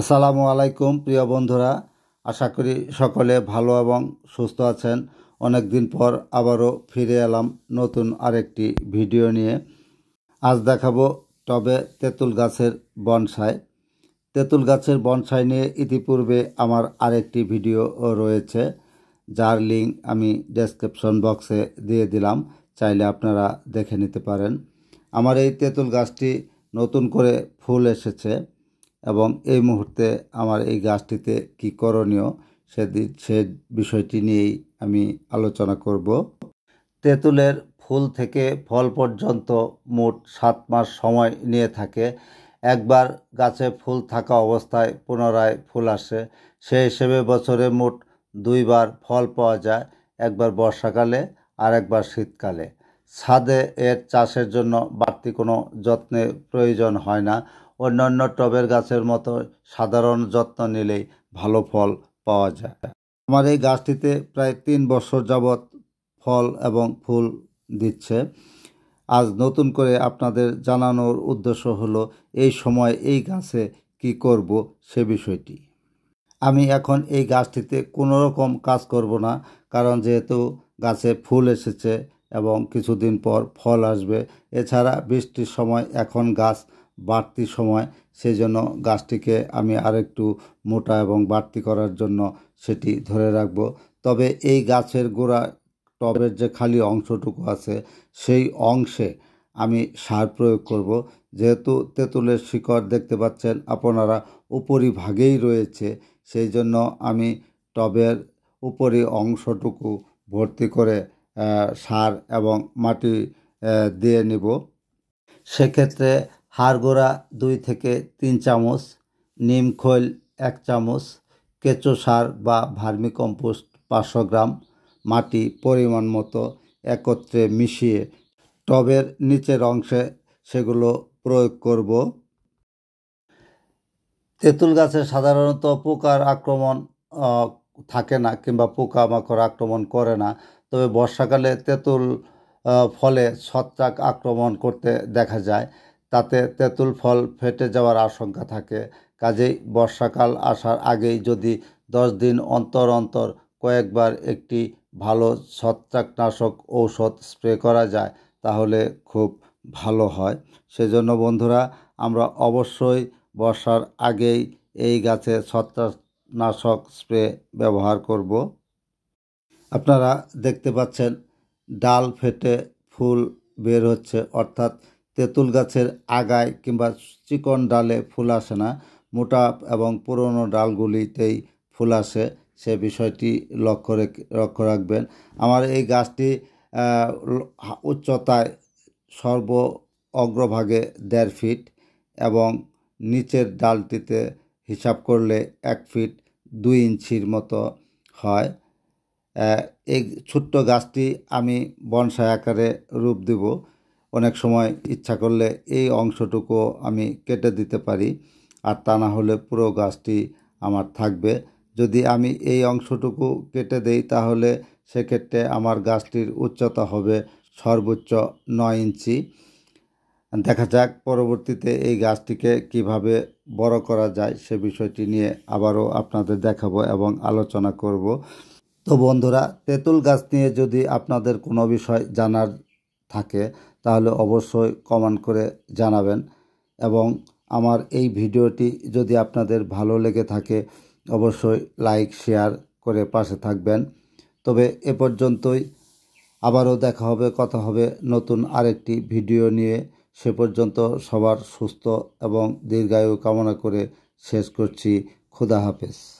আসসালামু আলাইকুম প্রিয় বন্ধুরা আশা করি সকলে ভালো এবং সুস্থ আছেন অনেক দিন পর আবারও ফিরে এলাম নতুন আরেকটি ভিডিও নিয়ে আজ দেখাবো টবে তেঁতুল গাছের বনসাই তেঁতুল গাছের বনসাই নিয়ে ইতিপূর্বে আমার আরেকটি ভিডিও রয়েছে যার লিঙ্ক আমি ডেসক্রিপশন বক্সে দিয়ে দিলাম চাইলে আপনারা দেখে নিতে পারেন আমার এই তেঁতুল গাছটি নতুন করে ফুল এসেছে এবং এই মুহূর্তে আমার এই গাছটিতে কি করণীয় সেদিন সে বিষয়টি নিয়েই আমি আলোচনা করব তেঁতুলের ফুল থেকে ফল পর্যন্ত মোট সাত মাস সময় নিয়ে থাকে একবার গাছে ফুল থাকা অবস্থায় পুনরায় ফুল আসে সেই হিসেবে বছরে মোট দুইবার ফল পাওয়া যায় একবার বর্ষাকালে আর একবার শীতকালে ছাদে এর চাষের জন্য বাড়তি কোনো যত্নের প্রয়োজন হয় না অন্যান্য টবের গাছের মতো সাধারণ যত্ন নিলেই ভালো ফল পাওয়া যায় আমার এই গাছটিতে প্রায় তিন বছর যাবৎ ফল এবং ফুল দিচ্ছে আজ নতুন করে আপনাদের জানানোর উদ্দেশ্য হলো এই সময় এই গাছে কি করব সে বিষয়টি আমি এখন এই গাছটিতে কোনো রকম কাজ করব না কারণ যেহেতু গাছে ফুল এসেছে এবং কিছুদিন পর ফল আসবে এছাড়া বৃষ্টির সময় এখন গাছ বাড়তি সময় সেই জন্য গাছটিকে আমি আরেকটু মোটা এবং বাড়তি করার জন্য সেটি ধরে রাখব তবে এই গাছের গোড়া টবের যে খালি অংশটুকু আছে সেই অংশে আমি সার প্রয়োগ করব যেহেতু তেঁতুলের শিকড় দেখতে পাচ্ছেন আপনারা উপরিভাগেই রয়েছে সেই জন্য আমি টবের উপরি অংশটুকু ভর্তি করে সার এবং মাটি দিয়ে নিব সেক্ষেত্রে হাড়গোড়া দুই থেকে তিন চামচ নিম খৈল এক চামচ কেঁচো সার বা ভার্মিকম্পোস্ট পাঁচশো গ্রাম মাটি পরিমাণ মতো একত্রে মিশিয়ে টবের নিচের অংশে সেগুলো প্রয়োগ করব তেঁতুল গাছে সাধারণত পোকার আক্রমণ থাকে না কিংবা পোকা মাকড় আক্রমণ করে না তবে বর্ষাকালে তেঁতুল ফলে ছত্রাক আক্রমণ করতে দেখা যায় তাতে তেঁতুল ফল ফেটে যাওয়ার আশঙ্কা থাকে কাজেই বর্ষাকাল আসার আগেই যদি দশ দিন অন্তর অন্তর কয়েকবার একটি ভালো ছত্রাকনাশক ঔষধ স্প্রে করা যায় তাহলে খুব ভালো হয় সেজন্য বন্ধুরা আমরা অবশ্যই বর্ষার আগেই এই গাছে ছত্রাকনাশক স্প্রে ব্যবহার করব আপনারা দেখতে পাচ্ছেন ডাল ফেটে ফুল বের হচ্ছে অর্থাৎ তেঁতুল গাছের আগায় কিংবা চিকন ডালে ফুল আসে না মোটা এবং পুরনো ডালগুলিতেই ফুল আসে সে বিষয়টি লক্ষ্য রেখে লক্ষ্য রাখবেন আমার এই গাছটি উচ্চতায় সর্ব অগ্রভাগে দেড় ফিট এবং নিচের ডালটিতে হিসাব করলে এক ফিট দুই ইঞ্চির মতো হয় এই ছোট্ট গাছটি আমি বনসায় আকারে রূপ দেব অনেক সময় ইচ্ছা করলে এই অংশটুকু আমি কেটে দিতে পারি আর তা না হলে পুরো গাছটি আমার থাকবে যদি আমি এই অংশটুকু কেটে দেই তাহলে সেক্ষেত্রে আমার গাছটির উচ্চতা হবে সর্বোচ্চ নয় ইঞ্চি দেখা যাক পরবর্তীতে এই গাছটিকে কিভাবে বড় করা যায় সে বিষয়টি নিয়ে আবারও আপনাদের দেখাবো এবং আলোচনা করব তো বন্ধুরা তেঁতুল গাছ নিয়ে যদি আপনাদের কোনো বিষয় জানার থাকে তাহলে অবশ্যই কমেন্ট করে জানাবেন এবং আমার এই ভিডিওটি যদি আপনাদের ভালো লেগে থাকে অবশ্যই লাইক শেয়ার করে পাশে থাকবেন তবে এ পর্যন্তই আবারও দেখা হবে কথা হবে নতুন আরেকটি ভিডিও নিয়ে সে পর্যন্ত সবার সুস্থ এবং দীর্ঘায়ু কামনা করে শেষ করছি খুদা হাফেজ